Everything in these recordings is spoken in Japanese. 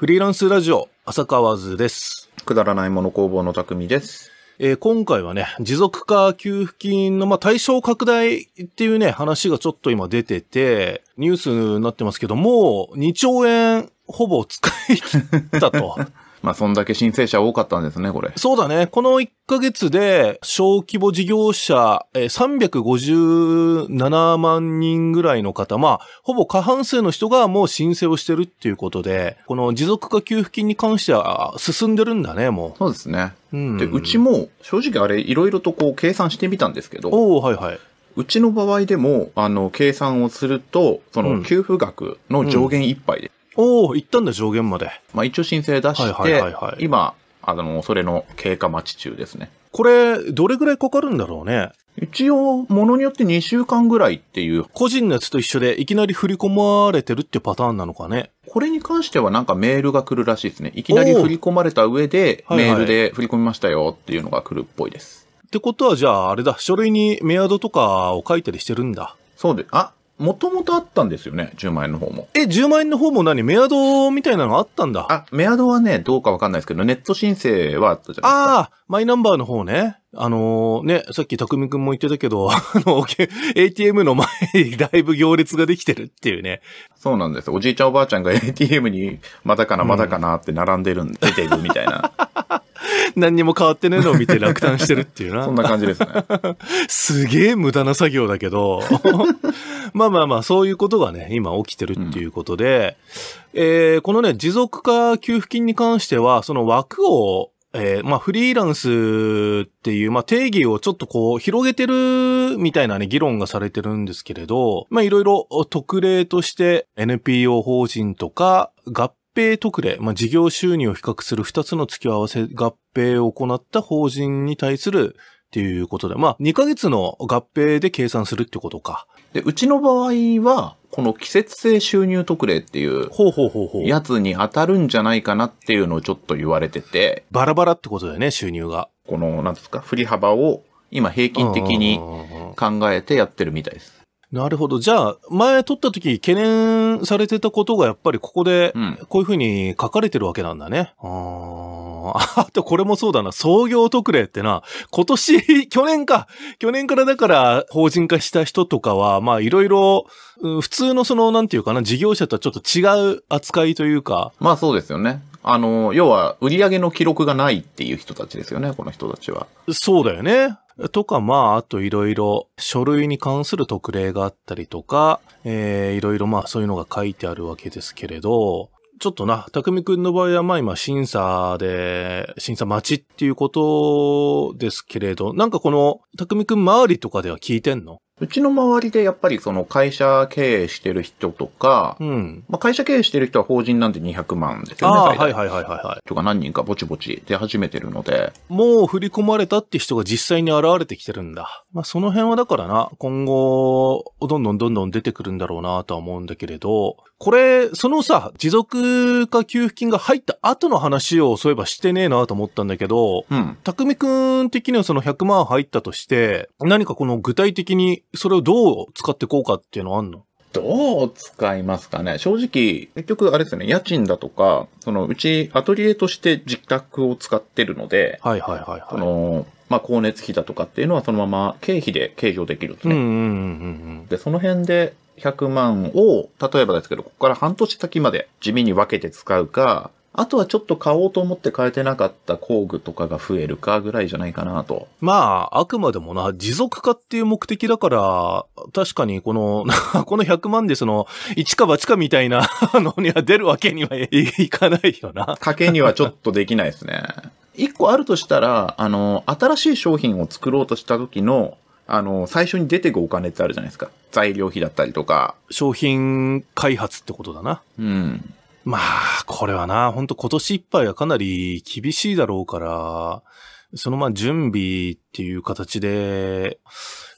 フリーランスラジオ、浅川図です。くだらないもの工房の匠です。えー、今回はね、持続化給付金の、まあ、対象拡大っていうね、話がちょっと今出てて、ニュースになってますけど、もう2兆円ほぼ使い切ったと。まあ、そんだけ申請者多かったんですね、これ。そうだね。この1ヶ月で、小規模事業者、え357万人ぐらいの方、まあ、ほぼ過半数の人がもう申請をしてるっていうことで、この持続化給付金に関しては進んでるんだね、もう。そうですね。うん、で、うちも、正直あれ、いろいろとこう、計算してみたんですけど。おおはいはい。うちの場合でも、あの、計算をすると、その、給付額の上限いっぱいで、うんおお行ったんだ、上限まで。まあ一応申請出して、はいはいはいはい、今、あの、それの経過待ち中ですね。これ、どれぐらいかかるんだろうね。一応、ものによって2週間ぐらいっていう。個人のやつと一緒で、いきなり振り込まれてるってパターンなのかね。これに関してはなんかメールが来るらしいですね。いきなり振り込まれた上で、メールで振り込みましたよっていうのが来るっぽいです。はいはい、ってことは、じゃあ、あれだ、書類にメアドとかを書いたりしてるんだ。そうで、あ、もともとあったんですよね、10万円の方も。え、10万円の方も何メアドみたいなのあったんだ。あ、メアドはね、どうかわかんないですけど、ネット申請はあったじゃないですか。ああ、マイナンバーの方ね。あのー、ね、さっき匠くんも言ってたけど、あの、ATM の前にだいぶ行列ができてるっていうね。そうなんです。おじいちゃんおばあちゃんが ATM にまだかなまだかなって並んでるん、うん、出てるみたいな。何にも変わってねえのを見て落胆してるっていうな。そんな感じですね。すげえ無駄な作業だけど、まあまあまあ、そういうことがね、今起きてるっていうことで、うん、えー、このね、持続化給付金に関しては、その枠をえー、まあ、フリーランスっていう、まあ、定義をちょっとこう、広げてるみたいなね、議論がされてるんですけれど、まあ、いろいろ特例として NPO 法人とか合併特例、まあ、事業収入を比較する2つの付き合わせ合併を行った法人に対するっていうことで、まあ、2ヶ月の合併で計算するってことか。で、うちの場合は、この季節性収入特例っていう、ほうほうほうほう。やつに当たるんじゃないかなっていうのをちょっと言われてて。バラバラってことだよね、収入が。この、なんですか、振り幅を今平均的に考えてやってるみたいです。なるほど。じゃあ、前撮った時懸念されてたことがやっぱりここで、こういうふうに書かれてるわけなんだね。うん、あ あとこれもそうだな。創業特例ってな、今年、去年か。去年からだから法人化した人とかは、まあいろいろ、普通のその、なんていうかな、事業者とはちょっと違う扱いというか。まあそうですよね。あの、要は、売り上げの記録がないっていう人たちですよね、この人たちは。そうだよね。とか、まあ、あといろいろ書類に関する特例があったりとか、えー、いろいろまあそういうのが書いてあるわけですけれど、ちょっとな、匠くんの場合はまあ今審査で、審査待ちっていうことですけれど、なんかこの、匠くん周りとかでは聞いてんのうちの周りでやっぱりその会社経営してる人とか、うんまあ、会社経営してる人は法人なんで200万ですよね。あはいはいはいはい、はい。とか何人かぼちぼち出始めてるので。もう振り込まれたって人が実際に現れてきてるんだ。まあその辺はだからな、今後、どんどんどんどん出てくるんだろうなとは思うんだけれど、これ、そのさ、持続化給付金が入った後の話をそういえばしてねえなと思ったんだけど、うん。匠くん的にはその100万入ったとして、何かこの具体的にそれをどう使っていこうかっていうのはあんのどう使いますかね正直、結局あれですね、家賃だとか、そのうちアトリエとして自宅を使ってるので、はいはいはいはい。の、まあ、光熱費だとかっていうのはそのまま経費で計上できるとね。うん。で、その辺で、100万を、例えばですけど、ここから半年先まで地味に分けて使うか、あとはちょっと買おうと思って買えてなかった工具とかが増えるかぐらいじゃないかなと。まあ、あくまでもな、持続化っていう目的だから、確かにこの、この100万でその、1か八かみたいな のには出るわけにはいかないよな。賭けにはちょっとできないですね。1個あるとしたら、あの、新しい商品を作ろうとした時の、あの、最初に出てくお金ってあるじゃないですか。材料費だったりとか。商品開発ってことだな。うん。まあ、これはな、本当今年いっぱいはかなり厳しいだろうから、そのまあ準備っていう形で、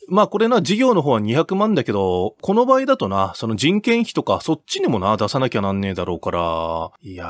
まあこれな、事業の方は200万だけど、この場合だとな、その人件費とかそっちにもな、出さなきゃなんねえだろうから、いや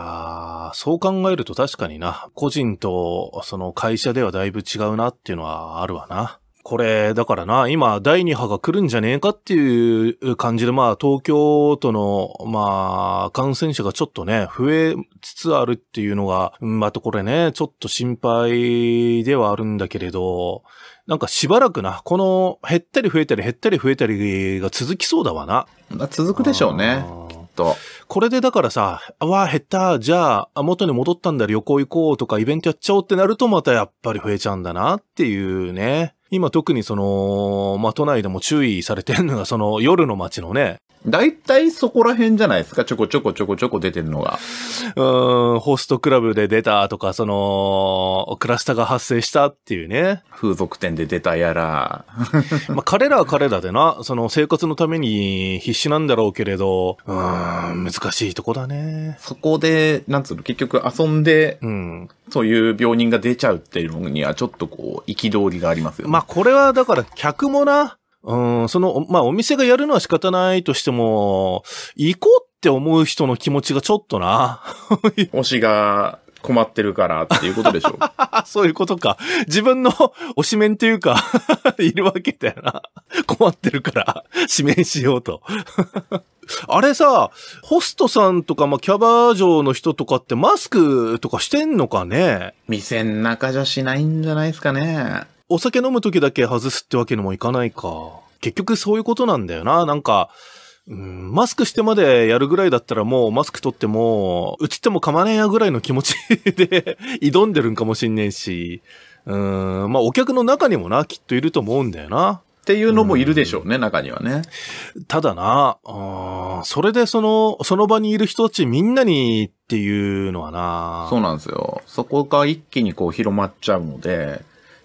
ー、そう考えると確かにな、個人とその会社ではだいぶ違うなっていうのはあるわな。これ、だからな、今、第2波が来るんじゃねえかっていう感じで、まあ、東京都の、まあ、感染者がちょっとね、増えつつあるっていうのが、またこれね、ちょっと心配ではあるんだけれど、なんかしばらくな、この、減ったり増えたり減ったり増えたりが続きそうだわな。まあ、続くでしょうね。と。これでだからさ、わあ減った、じゃあ元に戻ったんだ、旅行行こうとかイベントやっちゃおうってなるとまたやっぱり増えちゃうんだなっていうね。今特にその、まあ、都内でも注意されてるのが、その夜の街のね、大体そこら辺じゃないですか、ちょこちょこちょこちょこ出てるのが。うん、ホストクラブで出たとか、その、クラスターが発生したっていうね。風俗店で出たやら。まあ彼らは彼らでな、その生活のために必死なんだろうけれど、うん、難しいとこだね。そこで、なんつうの、結局遊んで、うん、そういう病人が出ちゃうっていうのにはちょっとこう、憤りがありますよね。まあこれはだから客もな、うん、その、まあ、お店がやるのは仕方ないとしても、行こうって思う人の気持ちがちょっとな。推しが困ってるからっていうことでしょ。そういうことか。自分の推し面というか いるわけだよな。困ってるから、指名しようと。あれさ、ホストさんとか、まあ、キャバ嬢の人とかってマスクとかしてんのかね店の中じゃしないんじゃないですかね。お酒飲む時だけ外すってわけにもいかないか。結局そういうことなんだよな。なんか、うん、マスクしてまでやるぐらいだったらもうマスク取っても、映っても構わねえやぐらいの気持ちで 挑んでるんかもしんねえし、うん、まあお客の中にもな、きっといると思うんだよな。っていうのもいるでしょうね、うん、中にはね。ただなあ、それでその、その場にいる人たちみんなにっていうのはな。そうなんですよ。そこが一気にこう広まっちゃうので、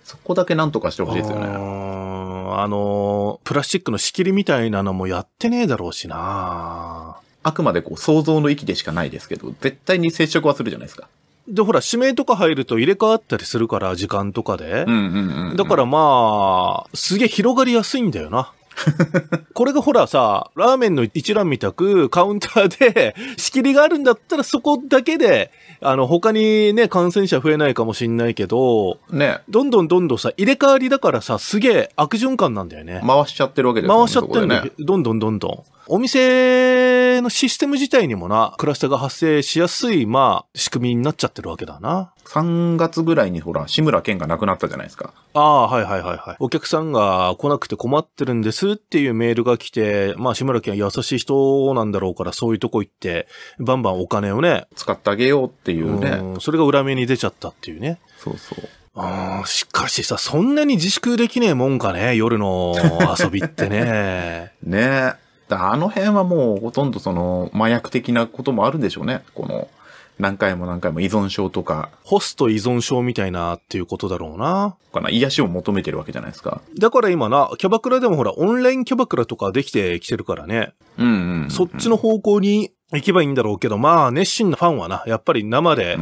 そこだけなんとかしてほしいですよね。あの、プラスチックの仕切りみたいなのもやってねえだろうしなあくまでこう想像の域でしかないですけど、絶対に接触はするじゃないですか。で、ほら、指名とか入ると入れ替わったりするから、時間とかで。だからまあ、すげえ広がりやすいんだよな。これがほらさ、ラーメンの一覧みたく、カウンターで 仕切りがあるんだったらそこだけで、あの、他にね、感染者増えないかもしんないけど、ね。どんどんどんどんさ、入れ替わりだからさ、すげえ悪循環なんだよね。回しちゃってるわけですね。回しちゃってるんだよ、ね、どんどんどんどん。お店のシステム自体にもな、クラスターが発生しやすい、まあ、仕組みになっちゃってるわけだな。3月ぐらいにほら、志村けんが亡くなったじゃないですか。ああ、はいはいはいはい。お客さんが来なくて困ってるんですっていうメールが来て、まあ、志村けは優しい人なんだろうから、そういうとこ行って、バンバンお金をね。使ってあげようっていうね。うん、それが裏目に出ちゃったっていうね。そうそう。あしかしさ、そんなに自粛できねえもんかね、夜の遊びってね。ねえ。あの辺はもうほとんどその麻薬的なこともあるんでしょうね。この何回も何回も依存症とか。ホスト依存症みたいなっていうことだろうな。かな、癒しを求めてるわけじゃないですか。だから今な、キャバクラでもほら、オンラインキャバクラとかできてきてるからね。うんうんうん、うん。そっちの方向に行けばいいんだろうけど、まあ、熱心なファンはな、やっぱり生で、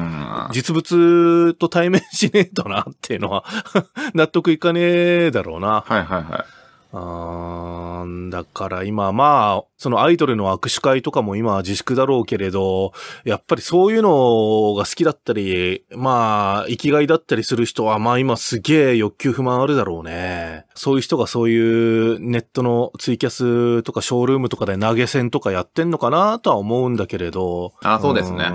実物と対面しねえとなっていうのは 納得いかねえだろうな。はいはいはい。あーだから今まあ、そのアイドルの握手会とかも今自粛だろうけれど、やっぱりそういうのが好きだったり、まあ、生きがいだったりする人はまあ今すげえ欲求不満あるだろうね。そういう人がそういうネットのツイキャスとかショールームとかで投げ銭とかやってんのかなとは思うんだけれど。あ、そうですね。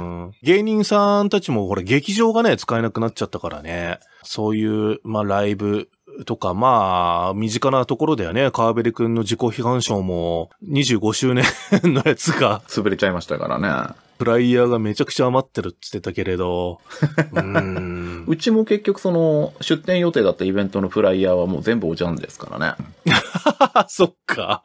芸人さんたちもほら劇場がね、使えなくなっちゃったからね。そういう、まあライブとか、まあ、身近なところだよね。川べりくんの自己批判賞も、25周年のやつが。潰れちゃいましたからね。フライヤーがめちゃくちゃ余ってるって言ってたけれど。うんうちも結局その、出店予定だったイベントのフライヤーはもう全部おじゃんですからね。そっか。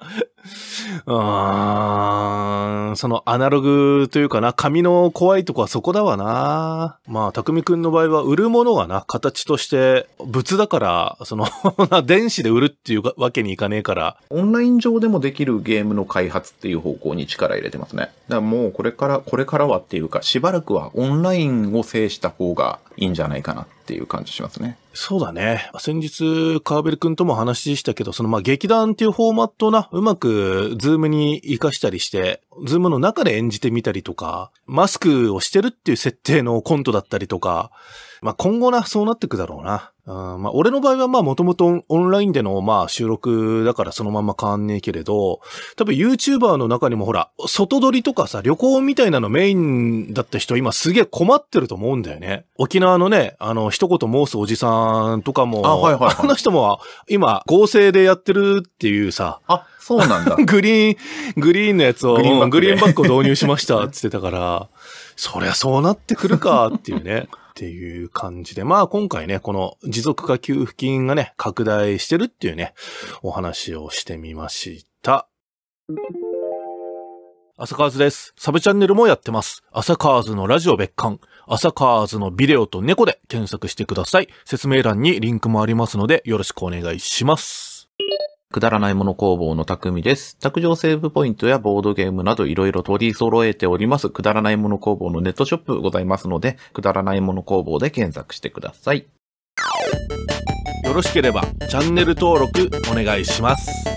うーん、そのアナログというかな、紙の怖いとこはそこだわな。まあ、匠くんの場合は売るものがな、形として物だから、その 電子で売るっていうわけにいかねえから。オンライン上でもできるゲームの開発っていう方向に力入れてますね。だからもうこれから、これからはっていうか、しばらくはオンラインを制した方がいいんじゃないかなっていう感じしますね。そうだね。先日、川辺君とも話したけど、そのまあ劇団っていうフォーマットをな、うまくズームに活かしたりして、ズームの中で演じてみたりとか、マスクをしてるっていう設定のコントだったりとか、まあ今後な、そうなってくだろうな。うんまあ、俺の場合はまあもともとオンラインでのまあ収録だからそのまま変わんねえけれど、多分 YouTuber の中にもほら、外撮りとかさ、旅行みたいなのメインだった人今すげえ困ってると思うんだよね。沖縄のね、あの、一言申すおじさんとかも、あはいはいはい、あの人も今合成でやってるっていうさ、あ、そうなんだ。グリーン、グリーンのやつを、グリーンバッグを導入しましたって言ってたから、そりゃそうなってくるかっていうね。っていう感じで、まあ今回ね、この持続化給付金がね、拡大してるっていうね、お話をしてみました。朝カーズです。サブチャンネルもやってます。朝カーズのラジオ別館、朝カーズのビデオと猫で検索してください。説明欄にリンクもありますので、よろしくお願いします。くだらないもの工房の匠です。卓上セーブポイントやボードゲームなどいろいろ取り揃えております。くだらないもの工房のネットショップございますので、くだらないもの工房で検索してください。よろしければチャンネル登録お願いします。